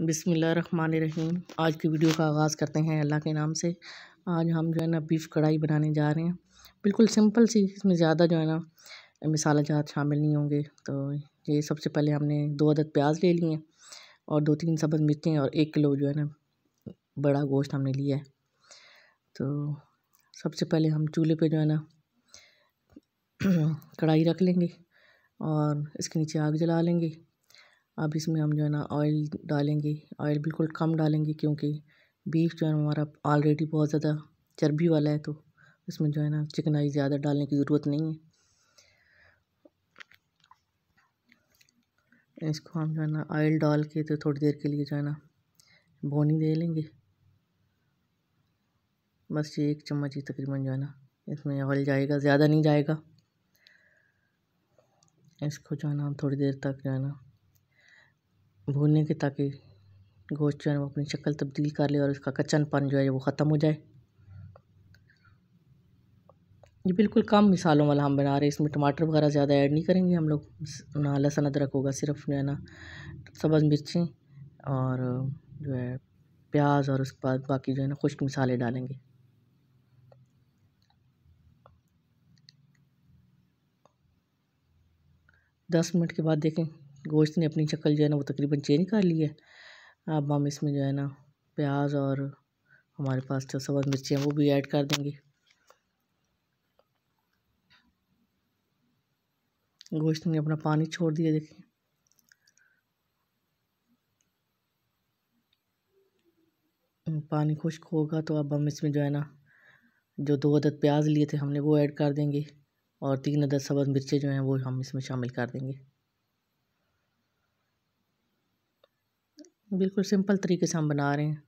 रहीम आज की वीडियो का आगाज़ करते हैं अल्लाह के नाम से आज हम जो है ना बीफ कढ़ाई बनाने जा रहे हैं बिल्कुल सिंपल सी इसमें ज़्यादा जो है ना मिसाला जहाँ शामिल नहीं होंगे तो ये सबसे पहले हमने दो अदद प्याज ले लिए हैं और दो तीन सब्ज़ मिर्चें और एक किलो जो है ना बड़ा गोश्त हमने लिया है तो सबसे पहले हम चूल्हे पर जो है ना कढ़ाई रख लेंगे और इसके नीचे आग जला लेंगे अब इसमें हम जो है ना ऑयल डालेंगे ऑयल बिल्कुल कम डालेंगे क्योंकि बीफ जो है हमारा ऑलरेडी बहुत ज़्यादा चर्बी वाला है तो इसमें जो है ना चिकनाई ज़्यादा डालने की ज़रूरत नहीं है इसको हम जो है ना ऑयल डाल के तो थोड़ी देर के लिए जो है ना भोनी दे लेंगे बस ये एक चम्मच ही तकरीबन जो है ना इसमें ऑयल जाएगा ज़्यादा नहीं जाएगा इसको जो है ना हम थोड़ी देर तक जो है ना भूनने के ताकि गोश्त जो है वो अपनी शक्ल तब्दील कर ले और इसका कच्चनपन जो है वो ख़त्म हो जाए ये बिल्कुल कम मिसालों वाला हम बना रहे हैं इसमें टमाटर वगैरह ज़्यादा ऐड नहीं करेंगे हम लोग ना लहसुन अदरक होगा सिर्फ जो है ना सब्ज़ मिर्ची और जो है प्याज और उसके बाद बाकी जो है ना खुश्क मिसाले डालेंगे दस मिनट के बाद देखें गोश्त ने अपनी शक्ल जो है ना वो तकरीबन चेंज कर ली है अब हम इसमें जो है ना प्याज और हमारे पास जो सब्ज़ मिर्ची हैं वो भी ऐड कर देंगे गोश्त ने अपना पानी छोड़ दिया देखिए हम्म, पानी खुश्क होगा तो अब हम इसमें जो है ना जो दो अदद प्याज लिए थे हमने वो ऐड कर देंगे और तीन अदद सब्ज़ मिर्चें जो हैं वो हम इसमें शामिल कर देंगे बिल्कुल सिंपल तरीके से हम बना रहे हैं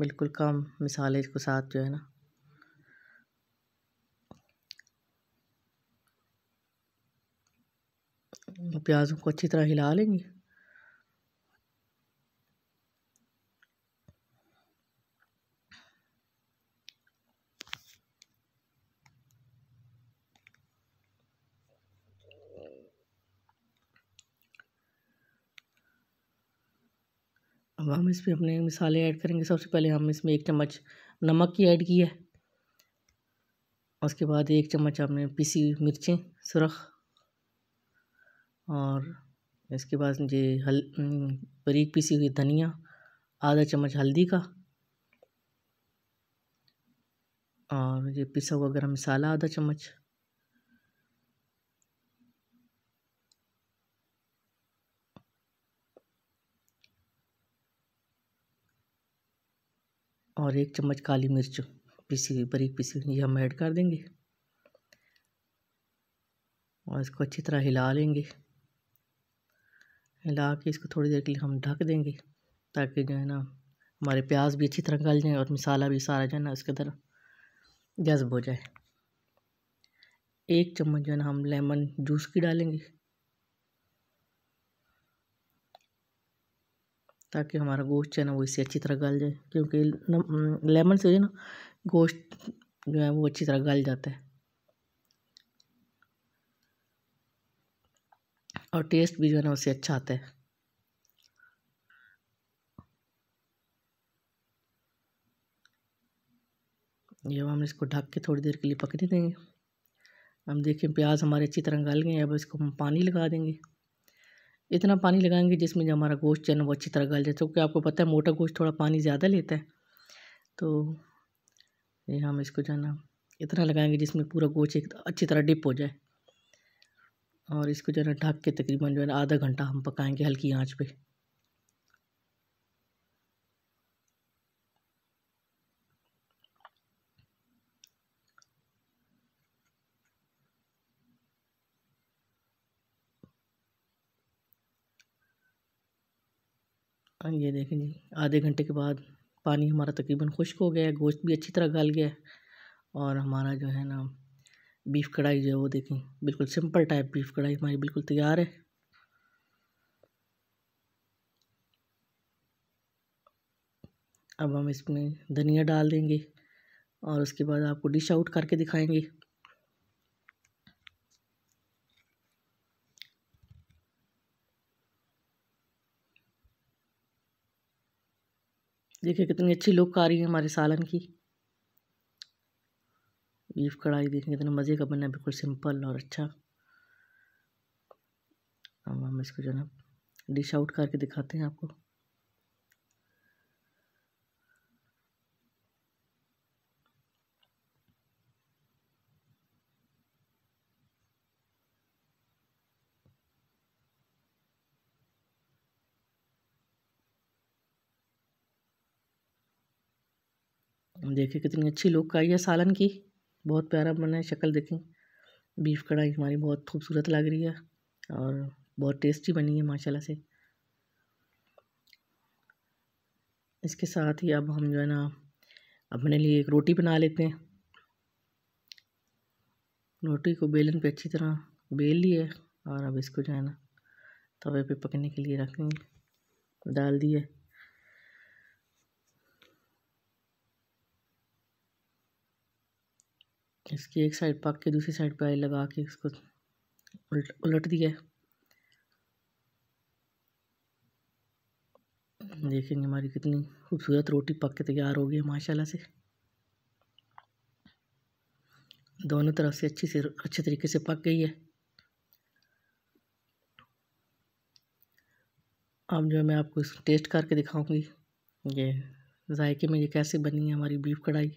बिल्कुल कम मिसाले के साथ जो है ना प्याज़ों को अच्छी तरह हिला लेंगे अब हम इसमें अपने मिसाले ऐड करेंगे सबसे पहले हम इसमें एक चम्मच नमक की ऐड की है उसके बाद एक चम्मच हमने पीसी मिर्चें सुरख और इसके बाद ये हल बरीक पीसी हुई धनिया आधा चम्मच हल्दी का और ये पिसा हुआ गरम मसाला आधा चम्मच और एक चम्मच काली मिर्च पीसी हुई बारीक पीसी हुई ये हम ऐड कर देंगे और इसको अच्छी तरह हिला लेंगे हिला के इसको थोड़ी देर के लिए हम ढक देंगे ताकि जो है ना हमारे प्याज भी अच्छी तरह गल जाए और मसाला भी सारा जो है ना उसके अंदर जज्ब हो जाए एक चम्मच जो है ना हम लेमन जूस की डालेंगे ताकि हमारा गोश्त जो है ना वो इससे अच्छी तरह गल जाए क्योंकि लेमन से जो ना गोश्त जो है वो अच्छी तरह गल जाता है और टेस्ट भी जो है ना उससे अच्छा आता है ये हम इसको ढक के थोड़ी देर के लिए पकने देंगे हम देखें प्याज हमारे अच्छी तरह गल गए अब इसको हम पानी लगा देंगे इतना पानी लगाएंगे जिसमें जो हमारा गोश्त है ना वो अच्छी तरह गल जाए तो क्योंकि आपको पता है मोटा गोश्त थोड़ा पानी ज़्यादा लेता है तो ये हम इसको जाना इतना लगाएंगे जिसमें पूरा गोश्त एक अच्छी तरह डिप हो जाए और इसको जो है ढक के तकरीबन जो है आधा घंटा हम पकाएंगे हल्की आँच पर ये देखें जी आधे घंटे के बाद पानी हमारा तकरीबन खुश्क हो गया है गोश्त भी अच्छी तरह गल गया है और हमारा जो है ना बीफ कढ़ाई जो है वो देखें बिल्कुल सिंपल टाइप बीफ कढ़ाई हमारी बिल्कुल तैयार है अब हम इसमें धनिया डाल देंगे और उसके बाद आपको डिश आउट करके दिखाएंगे देखिए कितनी अच्छी लुक आ रही है हमारे सालन की बीफ कढ़ाई देखिए कितना मज़े का बना है बिल्कुल सिंपल और अच्छा अब हम इसको जो है ना डिश आउट करके दिखाते हैं आपको देखिए कितनी अच्छी लुक आई है सालन की बहुत प्यारा बना है शक्ल देखें बीफ कढ़ाई हमारी बहुत खूबसूरत लग रही है और बहुत टेस्टी बनी है माशाल्लाह से इसके साथ ही अब हम जो है ना अपने लिए एक रोटी बना लेते हैं रोटी को बेलन पे अच्छी तरह बेल लिए और अब इसको जो है ना तवे पे पकने के लिए रखेंगे डाल दिए इसकी एक साइड पक के दूसरी साइड पर लगा के इसको उलट उलट दिया देखेंगे हमारी कितनी खूबसूरत रोटी पक के तैयार हो गई है माशाल्लाह से दोनों तरफ से अच्छी से अच्छे तरीके से पक गई है अब जो है मैं आपको टेस्ट करके दिखाऊंगी ये जायके में ये कैसे बनी है हमारी बीफ कढ़ाई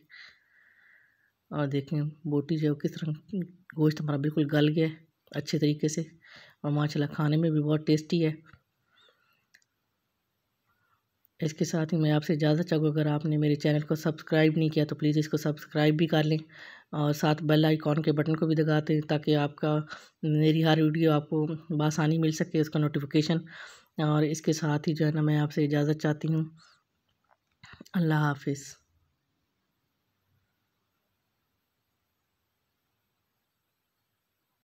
और देखें बोटी जो किस तरह गोश्त हमारा बिल्कुल गल गया अच्छे तरीके से और माशाल्लाह खाने में भी बहुत टेस्टी है इसके साथ ही मैं आपसे इजाज़त चाहूँगा अगर आपने मेरे चैनल को सब्सक्राइब नहीं किया तो प्लीज़ इसको सब्सक्राइब भी कर लें और साथ बेल आइकॉन के बटन को भी दबा दें ताकि आपका मेरी हर वीडियो आपको बासानी मिल सके उसका नोटिफिकेशन और इसके साथ ही जो है ना मैं आपसे इजाज़त चाहती हूँ अल्लाह हाफिज़